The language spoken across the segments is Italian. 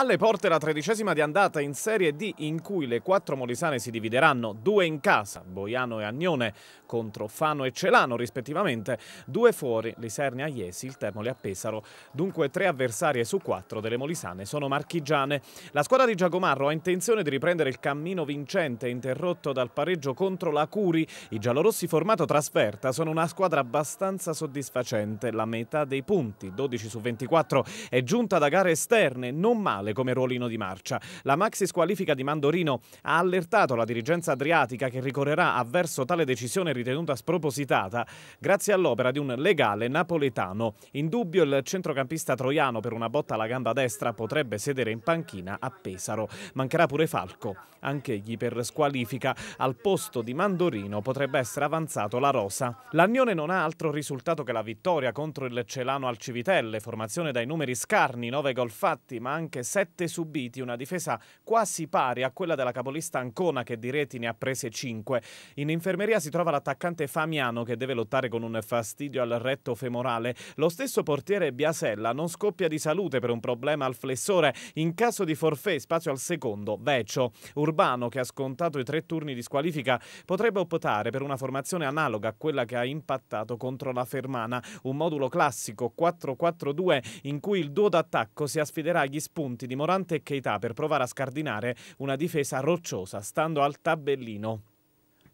Alle porte la tredicesima di andata in Serie D in cui le quattro molisane si divideranno due in casa, Boiano e Agnone contro Fano e Celano rispettivamente, due fuori, Lisernia Iesi, il Termoli a Pesaro. Dunque tre avversarie su quattro delle molisane sono marchigiane. La squadra di Giacomarro ha intenzione di riprendere il cammino vincente interrotto dal pareggio contro la Curi. I giallorossi formato trasferta sono una squadra abbastanza soddisfacente. La metà dei punti, 12 su 24, è giunta da gare esterne, non male Natale come ruolino di marcia. La maxi squalifica di Mandorino ha allertato la dirigenza adriatica che ricorrerà avverso tale decisione ritenuta spropositata grazie all'opera di un legale napoletano. In dubbio il centrocampista troiano per una botta alla gamba destra potrebbe sedere in panchina a Pesaro. Mancherà pure Falco, anch'egli per squalifica. Al posto di Mandorino potrebbe essere avanzato la Rosa. L'Agnone non ha altro risultato che la vittoria contro il Celano al Civitelle, formazione dai numeri scarni, 9 gol fatti ma anche 6 7 subiti, una difesa quasi pari a quella della capolista Ancona che di reti ne ha prese 5. In infermeria si trova l'attaccante Famiano che deve lottare con un fastidio al retto femorale. Lo stesso portiere Biasella non scoppia di salute per un problema al flessore. In caso di forfè, spazio al secondo, Vecio. Urbano, che ha scontato i tre turni di squalifica, potrebbe optare per una formazione analoga a quella che ha impattato contro la Fermana. Un modulo classico 4-4-2 in cui il duo d'attacco si affiderà agli spunti di Morante e Keita per provare a scardinare una difesa rocciosa, stando al tabellino.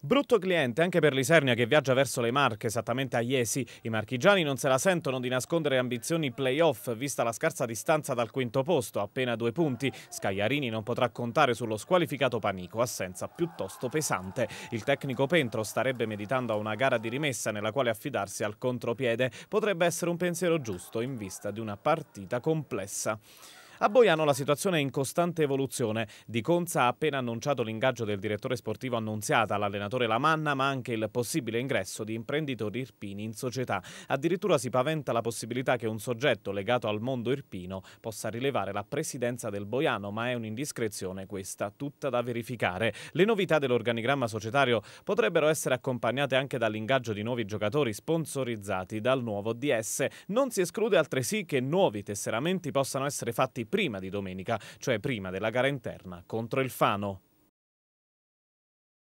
Brutto cliente anche per l'Isernia che viaggia verso le Marche, esattamente a Iesi. I marchigiani non se la sentono di nascondere ambizioni playoff, vista la scarsa distanza dal quinto posto, appena due punti. Scagliarini non potrà contare sullo squalificato Panico, assenza piuttosto pesante. Il tecnico Pentro starebbe meditando a una gara di rimessa nella quale affidarsi al contropiede. Potrebbe essere un pensiero giusto in vista di una partita complessa. A Boiano la situazione è in costante evoluzione. Di Conza ha appena annunciato l'ingaggio del direttore sportivo Annunziata, l'allenatore Lamanna, ma anche il possibile ingresso di imprenditori irpini in società. Addirittura si paventa la possibilità che un soggetto legato al mondo irpino possa rilevare la presidenza del Boiano, ma è un'indiscrezione questa, tutta da verificare. Le novità dell'organigramma societario potrebbero essere accompagnate anche dall'ingaggio di nuovi giocatori sponsorizzati dal nuovo DS. Non si esclude altresì che nuovi tesseramenti possano essere fatti prima di domenica, cioè prima della gara interna contro il Fano.